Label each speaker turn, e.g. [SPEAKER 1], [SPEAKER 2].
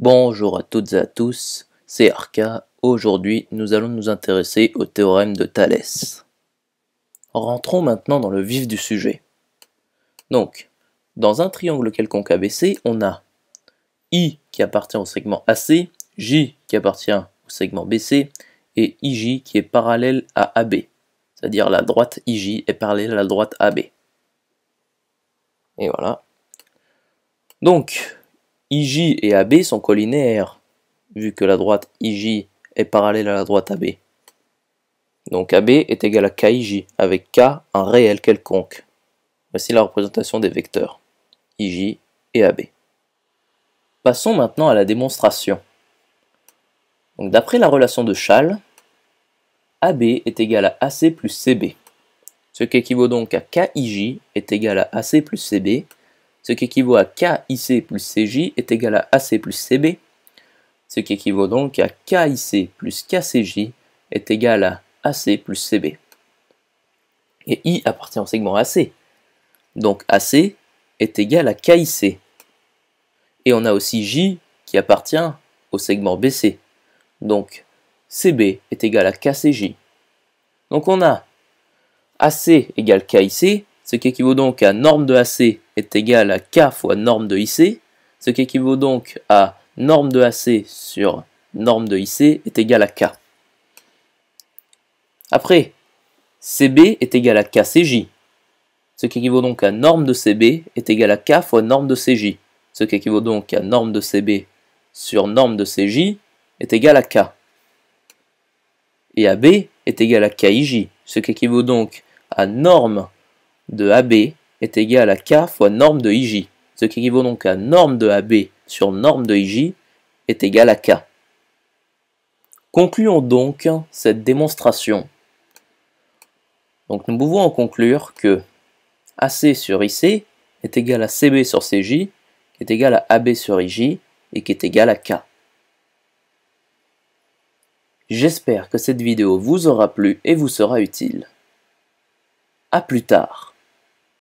[SPEAKER 1] Bonjour à toutes et à tous, c'est Arca. Aujourd'hui, nous allons nous intéresser au théorème de Thalès. Rentrons maintenant dans le vif du sujet. Donc, dans un triangle quelconque ABC, on a I qui appartient au segment AC, J qui appartient au segment BC et IJ qui est parallèle à AB. C'est-à-dire la droite IJ est parallèle à la droite AB. Et voilà. Donc, IJ et AB sont collinéaires, vu que la droite IJ est parallèle à la droite AB. Donc AB est égal à KIJ, avec K un réel quelconque. Voici la représentation des vecteurs, IJ et AB. Passons maintenant à la démonstration. D'après la relation de Schall, AB est égal à AC plus CB, ce qui équivaut donc à KIJ est égal à AC plus CB, ce qui équivaut à KIC plus CJ est égal à AC plus CB, ce qui équivaut donc à KIC plus KCJ est égal à AC plus CB. Et I appartient au segment AC, donc AC est égal à KIC. Et on a aussi J qui appartient au segment BC, donc CB est égal à KCJ. Donc on a AC égale KIC, ce qui équivaut donc à norme de AC est égal à K fois norme de IC, ce qui équivaut donc à norme de AC sur norme de IC est égal à K. Après, CB est égal à KCJ, ce qui équivaut donc à norme de CB est égal à K fois norme de CJ, ce qui équivaut donc à norme de CB sur norme de CJ est égal à K. Et AB est égal à KIJ, ce qui équivaut donc à norme de AB est égal à K fois norme de IJ, ce qui équivaut donc à norme de AB sur norme de IJ est égal à K. Concluons donc cette démonstration. Donc nous pouvons en conclure que AC sur IC est égal à CB sur CJ, qui est égal à AB sur IJ et qui est égal à K. J'espère que cette vidéo vous aura plu et vous sera utile. A plus tard